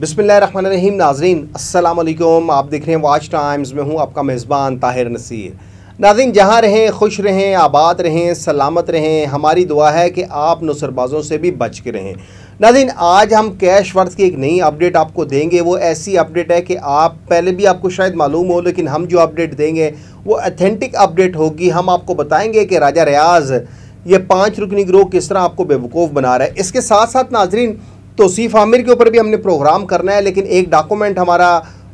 बिस्मिल्ल रही नाजरीन असल आप देख रहे हैं वाच टाइम्स में हूँ आपका मेज़बान ताहिर नसीर नाजीन जहाँ रहें खुश रहें आबाद रहें सलामत रहें हमारी दुआ है कि आप नुसरबाजों से भी बच के रहें नाजिन आज हम कैश वर्थ की एक नई अपडेट आपको देंगे वो ऐसी अपडेट है कि आप पहले भी आपको शायद मालूम हो लेकिन हम जो अपडेट देंगे वो अथेंटिक अपडेट होगी हम आपको बताएँगे कि राजा रियाज ये पाँच रुकनी ग्रोह किस तरह आपको बेवकूफ़ बना रहा है इसके साथ साथ नाजरीन तो सी फामिर के ऊपर भी हमने प्रोग्राम करना है लेकिन एक डॉक्यूमेंट हमारा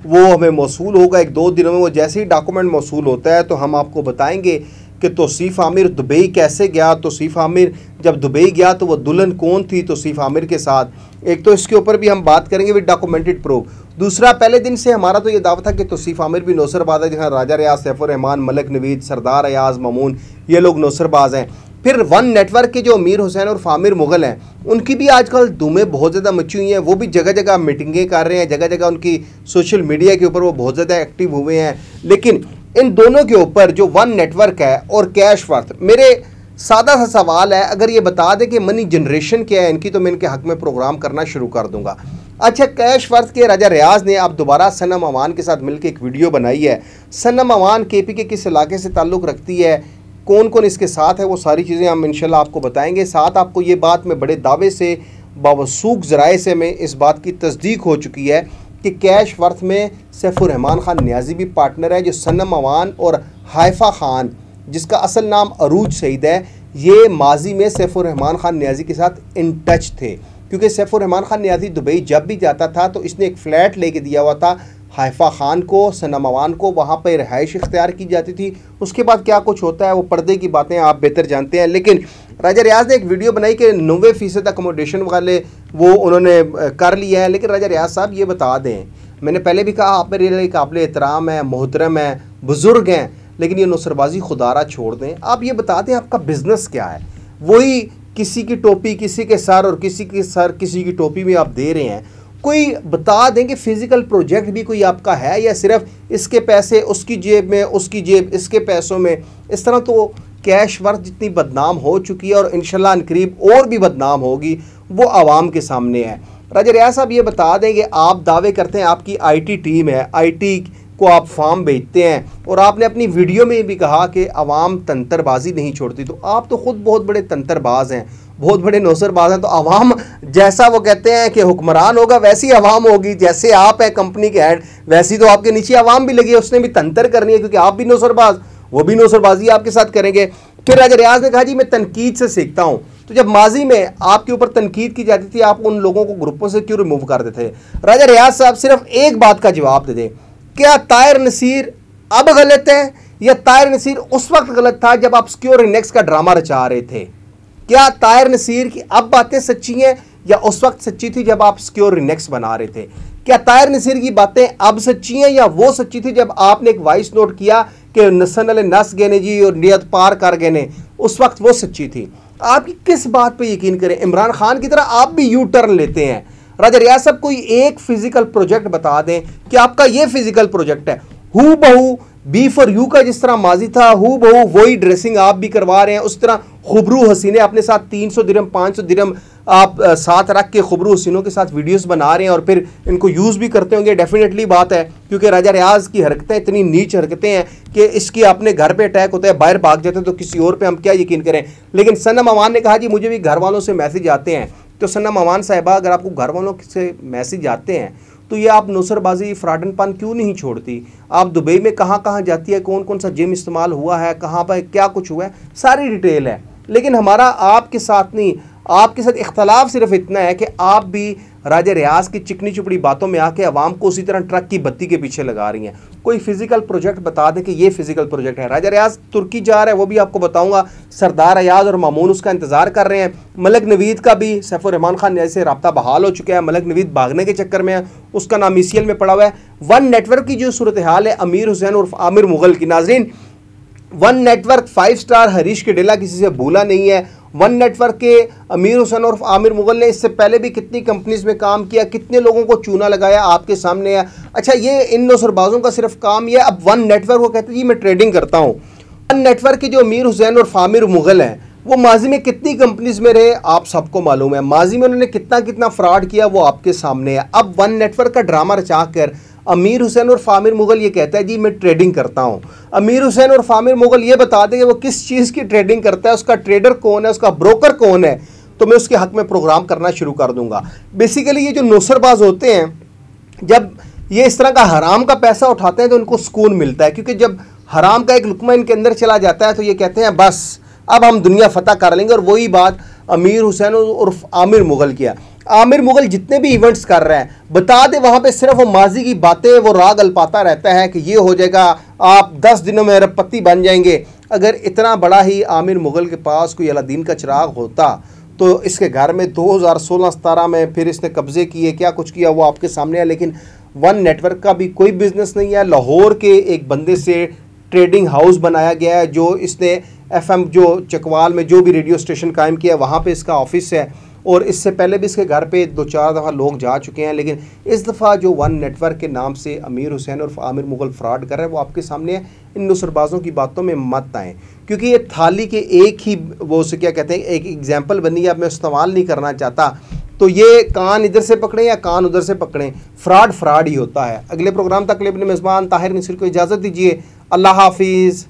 वो हमें मौसू होगा एक दो दिनों में वो जैसे ही डॉक्यूमेंट मौसू होता है तो हम आपको बताएंगे कि तोसीफ़ आमिर दुबई कैसे गया तोसीफ़ आमिर जब दुबई गया तो वो दुल्हन कौन थी तोसीफ़ आमिर के साथ एक तो इसके ऊपर भी हम बात करेंगे विद डॉक्यूमेंटेड प्रूफ दूसरा पहले दिन से हमारा तो ये दावा था कि तोसीफ़ आमिर भी नौसरबाज है जहाँ राजा रियाज सैफुर रहमान मलक नवीद सरदार रियाज ममून ये लोग नौसरबाज हैं फिर वन नेटवर्क के जो अमीर हुसैन और फामिर मुगल हैं उनकी भी आजकल धूमें बहुत ज़्यादा मची हुई हैं वो भी जगह जगह मीटिंगें कर रहे हैं जगह जगह उनकी सोशल मीडिया के ऊपर वो बहुत ज़्यादा एक्टिव हुए हैं लेकिन इन दोनों के ऊपर जो वन नेटवर्क है और कैश वर्थ मेरे सादा सा सवाल है अगर ये बता दें कि मनी जनरेशन क्या है इनकी तो मैं इनके हक में प्रोग्राम करना शुरू कर दूंगा अच्छा कैश वर्थ के राजा रियाज ने अब दोबारा सनम अमान के साथ मिलकर एक वीडियो बनाई है सनम अमान के पी के किस इलाके से ताल्लुक़ रखती है कौन कौन इसके साथ है वो सारी चीज़ें हम इनशाला आपको बताएंगे साथ आपको ये बात मैं बड़े दावे से बावसूख ज़राए से मैं इस बात की तस्दीक हो चुकी है कि कैश वर्थ में सैफुररहमान ख़ान न्याजी भी पार्टनर है जो सनम अवान और हाइफा ख़ान जिसका असल नाम अरूज सईद है ये माजी में सैफुररहमान ख़ान न्याजी के साथ इन टच थे क्योंकि सैफुररहमान ख़ान न्याजी दुबई जब भी जाता था तो इसने एक फ़्लैट लेके दिया हुआ था हाइफा खान को सना मवान को वहाँ पर रहाइश इख्तियार की जाती थी उसके बाद क्या कुछ होता है वो पर्दे की बातें आप बेहतर जानते हैं लेकिन राजा रियाज ने एक वीडियो बनाई कि नबे फ़ीसद अकोमोडेशन वाले वो उन्होंने कर लिया है लेकिन राजा रियाज साहब ये बता दें मैंने पहले भी कहा आप मेरे लिए काबिल एहतराम है मोहतरम है बुज़ुर्ग हैं लेकिन ये नुसरबाजी खुदारा छोड़ दें आप ये बता दें आपका बिज़नेस क्या है वही किसी की टोपी किसी के सर और किसी के सर किसी की टोपी में आप दे रहे हैं कोई बता दें कि फ़िज़िकल प्रोजेक्ट भी कोई आपका है या सिर्फ इसके पैसे उसकी जेब में उसकी जेब इसके पैसों में इस तरह तो कैश वर्थ जितनी बदनाम हो चुकी है और इन करीब और भी बदनाम होगी वो आवाम के सामने है राजा रियाज साहब ये बता दें कि आप दावे करते हैं आपकी आईटी टीम है आईटी को आप फॉर्म भेजते हैं और आपने अपनी वीडियो में भी कहा कि आवाम तंत्रबाजी नहीं छोड़ती तो आप तो ख़ुद बहुत बड़े तंत्रबाज हैं बहुत बड़े नौसरबाज हैं तो आवाम जैसा वो कहते हैं कि हुक्मरान होगा वैसी आवाम होगी जैसे आप हैं कंपनी के हेड वैसी तो आपके नीचे आवाम भी लगी है उसने भी तंतर करनी है क्योंकि आप भी नौसरबाज वो भी नौसरबाजी आपके साथ करेंगे फिर राजा रियाज ने कहा जी मैं तनकीद से सीखता हूँ तो जब माजी में आपके ऊपर तनकीद की जाती थी आप उन लोगों को ग्रुपों से क्यों रिमूव करते थे राजा रियाज साहब सिर्फ एक बात का जवाब दे दें क्या तायर नसीर अब गलत है या तायर नसीर उस वक्त गलत था जब आप स्क्योर इंडेक्स का ड्रामा रचा रहे थे क्या तायर नसीर की अब बातें सच्ची हैं या उस वक्त सच्ची थी जब आप सिक्योर रिनेक्स बना रहे थे क्या तायर नसीर की बातें अब सच्ची हैं या वो सच्ची थी जब आपने एक वॉइस नोट किया कि नसन नस गए ने जी और नियत पार कर गए ने उस वक्त वो सच्ची थी आपकी किस बात पे यकीन करें इमरान खान की तरह आप भी यू टर्न लेते हैं राजा रियाज साहब कोई एक फिजिकल प्रोजेक्ट बता दें कि आपका ये फिजिकल प्रोजेक्ट है हु बहू बी फॉर यू का जिस तरह माजी था हु बहू वही ड्रेसिंग आप भी करवा रहे हैं उस तरह खबरू हसीने अपने साथ तीन सौ दिरम पाँच सौ दिरम आप साथ रख के खुबरू हसीनों के साथ वीडियोस बना रहे हैं और फिर इनको यूज़ भी करते होंगे डेफिनेटली बात है क्योंकि राजा रियाज की हरकतें इतनी नीच हरकतें हैं कि इसकी अपने घर पे अटैक होता है बाहर भाग जाते हैं तो किसी और पे हम क्या यकीन करें लेकिन सन्ना अमान ने कहा जी मुझे भी घर वालों से मैसेज आते हैं तो सन्ना मवान साहिबा अगर आपको घर वालों से मैसेज आते हैं तो ये आप नौसरबाजी फ्राडनपन क्यों नहीं छोड़ती आप दुबई में कहाँ कहाँ जाती है कौन कौन सा जिम इस्तेमाल हुआ है कहाँ पर क्या कुछ हुआ है सारी डिटेल है लेकिन हमारा आपके साथ नहीं आपके साथ इख्तलाफ सिर्फ इतना है कि आप भी राजा रियाज की चिकनी चुपड़ी बातों में आके अवाम को उसी तरह ट्रक की बत्ती के पीछे लगा रही हैं कोई फिजिकल प्रोजेक्ट बता दे कि ये फिजिकल प्रोजेक्ट है राजा रियाज तुर्की जा रहा है वो भी आपको बताऊंगा सरदार अयाज और मामून उसका इंतजार कर रहे हैं मलक नवीद का भी सैफुररहमान खान जैसे रबता बहाल हो चुका है मलक नवीद भागने के चक्कर में है उसका नाम ई में पड़ा हुआ है वन नेटवर्क की जो सूरत हाल है अमीर हुसैन और आमिर मुगल की नाजरीन one network five star Harish के डेला किसी से भूला नहीं है वन नेटवर्क के अमीर हुसैन और आमिर मुगल ने इससे पहले भी कितनी कंपनीज में काम किया कितने लोगों को चूना लगाया आपके सामने है अच्छा ये इन नौसरबाजों का सिर्फ काम यह अब वन नेटवर्क वो कहते हैं जी मैं ट्रेडिंग करता हूँ वन नेटवर्क के जो अमीर हुसैन और फामिर मुगल हैं वो माजी में कितनी कंपनीज में रहे आप सबको मालूम है माजी में उन्होंने कितना कितना फ्रॉड किया वो आपके सामने है अब वन नेटवर्क का ड्रामा रचा कर अमीर हुसैन और फामिर मुग़ल ये कहता है जी मैं ट्रेडिंग करता हूँ अमीर हुसैन और फामिर मुग़ल ये बता दें कि वो किस चीज़ की ट्रेडिंग करता है उसका ट्रेडर कौन है उसका ब्रोकर कौन है तो मैं उसके हक में प्रोग्राम करना शुरू कर दूंगा बेसिकली ये जो नौसरबाज होते हैं जब ये इस तरह का हराम का पैसा उठाते हैं तो उनको सुकून मिलता है क्योंकि जब हराम का एक लुकमा इनके अंदर चला जाता है तो ये कहते हैं बस अब हम दुनिया फतह कर लेंगे और वही बात अमीर हुसैन और आमिर मुग़ल किया आमिर मुगल जितने भी इवेंट्स कर रहे हैं बता दे वहाँ पे सिर्फ वो माजी की बातें वो राग अलपाता रहता है कि ये हो जाएगा आप दस दिनों में अरबपति बन जाएंगे अगर इतना बड़ा ही आमिर मुगल के पास कोई अलादीन का चिराग होता तो इसके घर में 2016 सतारह में फिर इसने कब्ज़े किए क्या कुछ किया वो आपके सामने है लेकिन वन नेटवर्क का भी कोई बिज़नेस नहीं है लाहौर के एक बंदे से ट्रेडिंग हाउस बनाया गया है जो इसने एफ जो चकवाल में जो भी रेडियो स्टेशन कायम किया है वहाँ पर इसका ऑफिस है और इससे पहले भी इसके घर पे दो चार दफ़ा लोग जा चुके हैं लेकिन इस दफ़ा जो वन नेटवर्क के नाम से अमीर हुसैन और आमिर मुगल फ्रॉड कर रहे हैं वो आपके सामने है इन नुसरबाजों की बातों में मत आएँ क्योंकि ये थाली के एक ही वो उसे क्या कहते हैं एक एग्जाम्पल बनी है अब मैं इस्तेमाल नहीं करना चाहता तो ये कान इधर से पकड़ें या कान उधर से पकड़ें फ्रॉड फ्रॉड ही होता है अगले प्रोग्राम तक अपने मेज़बान ताहिर मिसर को इजाज़त दीजिए अल्लाह हाफिज़